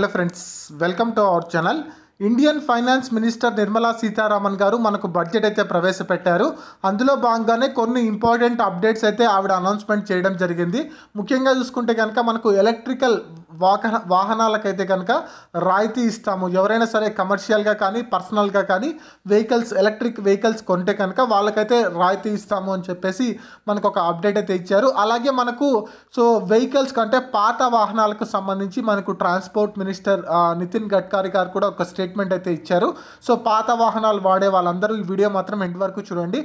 hello friends welcome to our channel Indian finance minister Nirmala Sitharaman garu మనకు budget అయితే ప్రవేశపెట్టారు అందులో భాగంగానే కొన్ని ఇంపార్టెంట్ అప్డేట్స్ అయితే ఆవిడ అనౌన్స్మెంట్ చేయడం జరిగింది ముఖ్యంగా చూసుకుంటే కనుక మనకు ఎలక్ట్రికల్ వాహన వాహనాలకైతే కనుక రాయితీ ఇస్తాము ఎవరైనా సరే కమర్షియల్గా కానీ పర్సనల్గా కానీ వెహికల్స్ ఎలక్ట్రిక్ వెహికల్స్ కొంటే కనుక వాళ్ళకైతే రాయితీ ఇస్తాము అని చెప్పేసి మనకు ఒక అప్డేట్ అయితే ఇచ్చారు అలాగే మనకు సో వెహికల్స్ కంటే పాత వాహనాలకు సంబంధించి మనకు ట్రాన్స్పోర్ట్ మినిస్టర్ నితిన్ గడ్కరీ గారు కూడా ఒక స్టేట్మెంట్ అయితే ఇచ్చారు సో పాత వాహనాలు వాడే వాళ్ళందరూ ఈ వీడియో మాత్రం వరకు చూడండి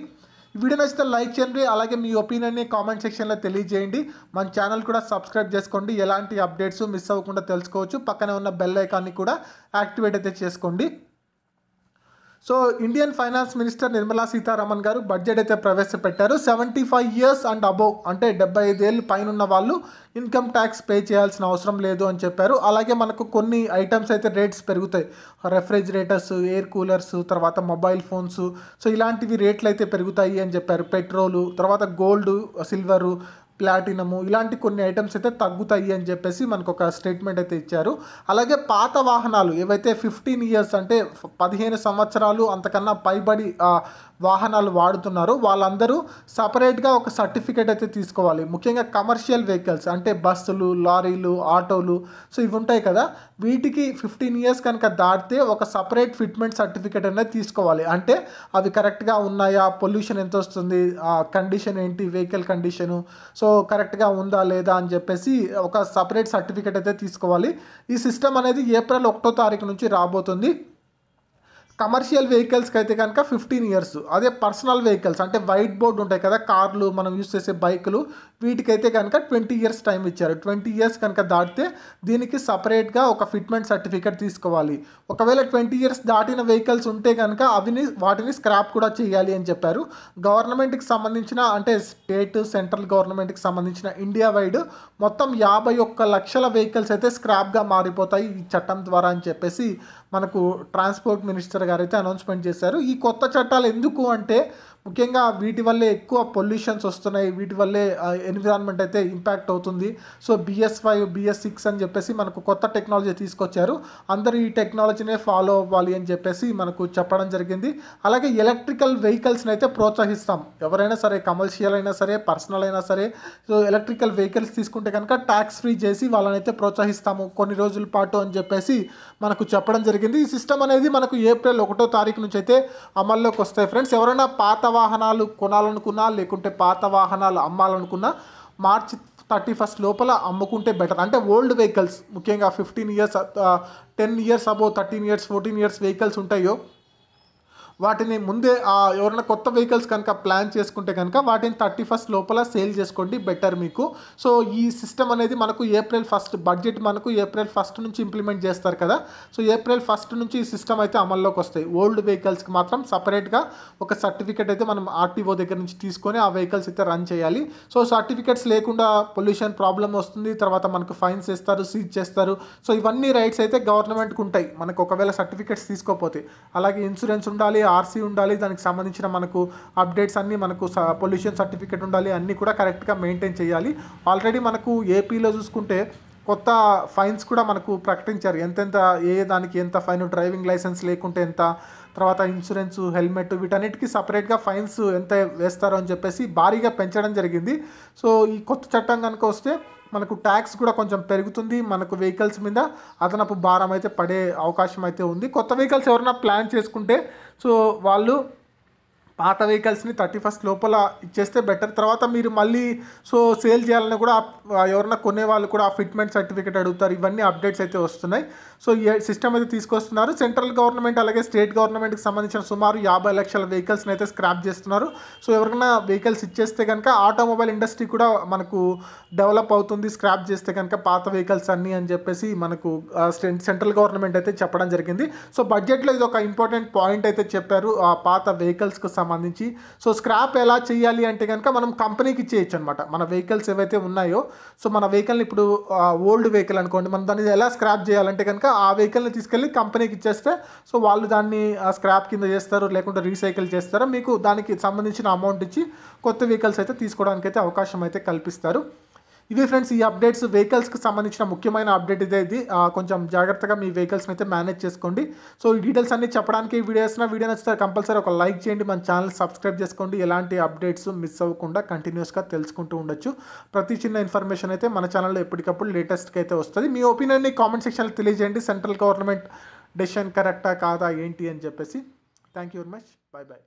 వీడియో నచ్చితే లైక్ చేయండి అలాగే మీ ఒపీనియన్ని కామెంట్ సెక్షన్లో తెలియజేయండి మన ఛానల్ కూడా సబ్స్క్రైబ్ చేసుకోండి ఎలాంటి అప్డేట్స్ మిస్ అవ్వకుండా తెలుసుకోవచ్చు పక్కనే ఉన్న బెల్ ఐకాన్ని కూడా యాక్టివేట్ అయితే చేసుకోండి so Indian finance minister Nirmala Sitharaman garu budget అయితే ప్రవేశపెట్టారు seventy five years and above అంటే డెబ్బై ఐదేళ్ళు పైన ఉన్న వాళ్ళు ఇన్కమ్ ట్యాక్స్ పే చేయాల్సిన అవసరం లేదు అని చెప్పారు అలాగే మనకు కొన్ని ఐటమ్స్ అయితే రేట్స్ పెరుగుతాయి రెఫ్రిజిరేటర్స్ ఎయిర్ కూలర్స్ తర్వాత మొబైల్ ఫోన్స్ సో ఇలాంటివి రేట్లు అయితే పెరుగుతాయి అని చెప్పారు పెట్రోలు తర్వాత గోల్డ్ సిల్వరు ప్లాటినము ఇలాంటి కొన్ని ఐటమ్స్ అయితే తగ్గుతాయి అని చెప్పేసి మనకు ఒక స్టేట్మెంట్ అయితే ఇచ్చారు అలాగే పాత వాహనాలు ఏవైతే ఫిఫ్టీన్ ఇయర్స్ అంటే పదిహేను సంవత్సరాలు అంతకన్నా పైబడి వాహనాలు వాడుతున్నారో వాళ్ళందరూ సపరేట్గా ఒక సర్టిఫికేట్ అయితే తీసుకోవాలి ముఖ్యంగా కమర్షియల్ వెహికల్స్ అంటే బస్సులు లారీలు ఆటోలు సో ఇవి ఉంటాయి కదా వీటికి ఫిఫ్టీన్ ఇయర్స్ కనుక దాటితే ఒక సపరేట్ ఫిట్మెంట్ సర్టిఫికేట్ అనేది తీసుకోవాలి అంటే అవి కరెక్ట్గా ఉన్నాయా పొల్యూషన్ ఎంత వస్తుంది కండిషన్ ఏంటి వెహికల్ కండిషను సో సో కరెక్ట్గా ఉందా లేదా అని చెప్పేసి ఒక సపరేట్ సర్టిఫికేట్ అయితే తీసుకోవాలి ఈ సిస్టమ్ అనేది ఏప్రిల్ ఒకటో తారీఖు నుంచి రాబోతుంది కమర్షియల్ వెహికల్స్కి అయితే కనుక ఫిఫ్టీన్ ఇయర్స్ అదే పర్సనల్ వెహికల్స్ అంటే వైట్ బోర్డ్ ఉంటాయి కదా కార్లు మనం యూస్ చేసే బైకులు వీటికైతే కనుక ట్వంటీ ఇయర్స్ టైం ఇచ్చారు ట్వంటీ ఇయర్స్ కనుక దాటితే దీనికి సపరేట్గా ఒక ఫిట్మెంట్ సర్టిఫికేట్ తీసుకోవాలి ఒకవేళ ట్వంటీ ఇయర్స్ దాటిన వెహికల్స్ ఉంటే కనుక అవిని వాటిని స్క్రాప్ కూడా చేయాలి అని చెప్పారు గవర్నమెంట్కి సంబంధించిన అంటే స్టేట్ సెంట్రల్ గవర్నమెంట్కి సంబంధించిన ఇండియా వైడ్ మొత్తం యాభై ఒక్క లక్షల వెహికల్స్ అయితే స్క్రాప్గా మారిపోతాయి ఈ చట్టం ద్వారా అని చెప్పేసి మనకు ట్రాన్స్పోర్ట్ మినిస్టర్ గారైతే అనౌన్స్మెంట్ చేశారు ఈ కొత్త చట్టాలు ఎందుకు అంటే ముఖ్యంగా వీటి వల్లే ఎక్కువ పొల్యూషన్స్ వస్తున్నాయి వీటి వల్లే ఎన్విరాన్మెంట్ అయితే ఇంపాక్ట్ అవుతుంది so BS five BS six అని చెప్పేసి మనకు కొత్త టెక్నాలజీ తీసుకొచ్చారు అందరూ ఈ టెక్నాలజీనే ఫాలో అవ్వాలి అని చెప్పేసి మనకు చెప్పడం జరిగింది అలాగే ఎలక్ట్రికల్ వెహికల్స్ని అయితే ప్రోత్సహిస్తాం ఎవరైనా సరే కమర్షియల్ అయినా సరే పర్సనల్ అయినా సరే సో ఎలక్ట్రికల్ వెహికల్స్ తీసుకుంటే కనుక ట్యాక్స్ ఫ్రీ చేసి వాళ్ళని అయితే ప్రోత్సహిస్తాము కొన్ని రోజుల పాటు అని చెప్పేసి మనకు చెప్పడం జరిగింది ఈ సిస్టమ్ అనేది మనకు ఏప్రిల్ ఒకటో తారీఖు నుంచి అయితే అమల్లోకి వస్తాయి ఫ్రెండ్స్ ఎవరైనా పాత వాహనాలు కొనాలనుకున్నా లేకుంటే పాత వాహనాలు అమ్మాలనుకున్నా మార్చి థర్టీ ఫస్ట్ లోపల అమ్ముకుంటే బెటర్ అంటే ఓల్డ్ వెహికల్స్ ముఖ్యంగా fifteen years ten years above thirteen years fourteen years vehicles ఉంటాయో వాటిని ముందే ఎవరైనా కొత్త వెహికల్స్ కనుక ప్లాన్ చేసుకుంటే కనుక వాటిని థర్టీ ఫస్ట్ లోపల సేల్ చేసుకోండి బెటర్ మీకు సో ఈ సిస్టమ్ అనేది మనకు ఏప్రిల్ ఫస్ట్ బడ్జెట్ మనకు ఏప్రిల్ ఫస్ట్ నుంచి ఇంప్లిమెంట్ చేస్తారు కదా సో ఏప్రిల్ ఫస్ట్ నుంచి ఈ సిస్టమ్ అయితే అమల్లోకి వస్తాయి ఓల్డ్ వెహికల్స్కి మాత్రం సపరేట్గా ఒక సర్టిఫికేట్ అయితే మనం ఆర్టీఓ దగ్గర నుంచి తీసుకొని ఆ వెహికల్స్ అయితే రన్ చేయాలి సో సర్టిఫికేట్స్ లేకుండా పొల్యూషన్ ప్రాబ్లం వస్తుంది తర్వాత మనకు ఫైన్స్ ఇస్తారు సీజ్ చేస్తారు సో ఇవన్నీ రైట్స్ అయితే గవర్నమెంట్కి ఉంటాయి మనకు ఒకవేళ సర్టిఫికేట్స్ తీసుకోపోతే అలాగే ఇన్సూరెన్స్ ఉండాలి ఆర్సీ ఉండాలి దానికి సంబంధించిన మనకు అప్డేట్స్ అన్నీ మనకు పొల్యూషన్ సర్టిఫికేట్ ఉండాలి అన్నీ కూడా కరెక్ట్గా మెయింటైన్ చేయాలి ఆల్రెడీ మనకు ఏపీలో చూసుకుంటే కొత్త ఫైన్స్ కూడా మనకు ప్రకటించారు ఎంతెంత ఏ దానికి ఎంత ఫైన్ డ్రైవింగ్ లైసెన్స్ లేకుంటే ఎంత తర్వాత ఇన్సూరెన్స్ హెల్మెట్ వీటన్నిటికీ సపరేట్గా ఫైన్స్ ఎంత వేస్తారో అని చెప్పేసి భారీగా పెంచడం జరిగింది సో ఈ కొత్త చట్టం కనుక వస్తే మనకు ట్యాక్స్ కూడా కొంచెం పెరుగుతుంది మనకు వెహికల్స్ మీద అదనపు భారం అయితే పడే అవకాశం అయితే ఉంది కొత్త వెహికల్స్ ఎవరైనా ప్లాన్ చేసుకుంటే సో వాళ్ళు పాత వెహికల్స్ని థర్టీ ఫస్ట్ లోపల ఇచ్చేస్తే బెటర్ తర్వాత మీరు మళ్ళీ సో సేల్ చేయాలని కూడా ఎవరన్నా కొనే వాళ్ళు కూడా ఆ ఫిట్మెంట్ సర్టిఫికేట్ అడుగుతారు ఇవన్నీ అప్డేట్స్ అయితే వస్తున్నాయి సో ఈ సిస్టమ్ అయితే తీసుకొస్తున్నారు సెంట్రల్ గవర్నమెంట్ అలాగే స్టేట్ గవర్నమెంట్కి సంబంధించిన సుమారు యాభై లక్షల వెహికల్స్ని అయితే స్క్రాప్ చేస్తున్నారు సో ఎవరికైనా వెహికల్స్ ఇచ్చేస్తే కనుక ఆటోమొబైల్ ఇండస్ట్రీ కూడా మనకు డెవలప్ అవుతుంది స్క్రాప్ చేస్తే కనుక పాత వెహికల్స్ అన్నీ అని చెప్పేసి మనకు సెంట్రల్ గవర్నమెంట్ అయితే చెప్పడం జరిగింది సో బడ్జెట్లో ఇది ఒక ఇంపార్టెంట్ పాయింట్ అయితే చెప్పారు ఆ పాత వెహికల్స్కి సంబంధించి సో స్క్రాప్ ఎలా చేయాలి అంటే కనుక మనం కంపెనీకి ఇచ్చేయచ్చు అనమాట మన వెహికల్స్ ఏవైతే ఉన్నాయో సో మన వెహికల్ని ఇప్పుడు ఓల్డ్ వెహికల్ అనుకోండి మనం దాన్ని ఎలా స్క్రాప్ చేయాలంటే కనుక ఆ వెహికల్ని తీసుకెళ్ళి కంపెనీకి ఇచ్చేస్తే సో వాళ్ళు దాన్ని స్క్రాప్ కింద చేస్తారు లేకుంటే రీసైకిల్ చేస్తారో మీకు దానికి సంబంధించిన అమౌంట్ ఇచ్చి కొత్త వెహికల్స్ అయితే తీసుకోవడానికి అయితే అవకాశం అయితే కల్పిస్తారు ఇవి ఫ్రెండ్స్ ఈ అప్డేట్స్ వెహికల్స్కి సంబంధించిన ముఖ్యమైన అప్డేట్ ఇదే ఇది కొంచెం జాగ్రత్తగా మీ వెహికల్స్ని అయితే మేనేజ్ చేసుకోండి సో ఈ డీటెయిల్స్ అన్ని చెప్పడానికి ఈ వీడియోస్ వీడియో నచ్చితే కంపల్సరీ ఒక లైక్ చేయండి మన ఛానల్ సబ్స్క్రైబ్ చేసుకోండి ఎలాంటి అప్డేట్స్ మిస్ అవ్వకుండా కంటిన్యూస్గా తెలుసుకుంటూ ఉండొచ్చు ప్రతి చిన్న ఇన్ఫర్మేషన్ అయితే మన ఛానల్లో ఎప్పటికప్పుడు లేటెస్ట్గా అయితే వస్తుంది మీ ఒపీనియన్ని కామెంట్ సెక్షన్లో తెలియజేయండి సెంట్రల్ గవర్నమెంట్ డెసిషన్ కరెక్టా కాదా ఏంటి అని చెప్పేసి thank you very much bye bye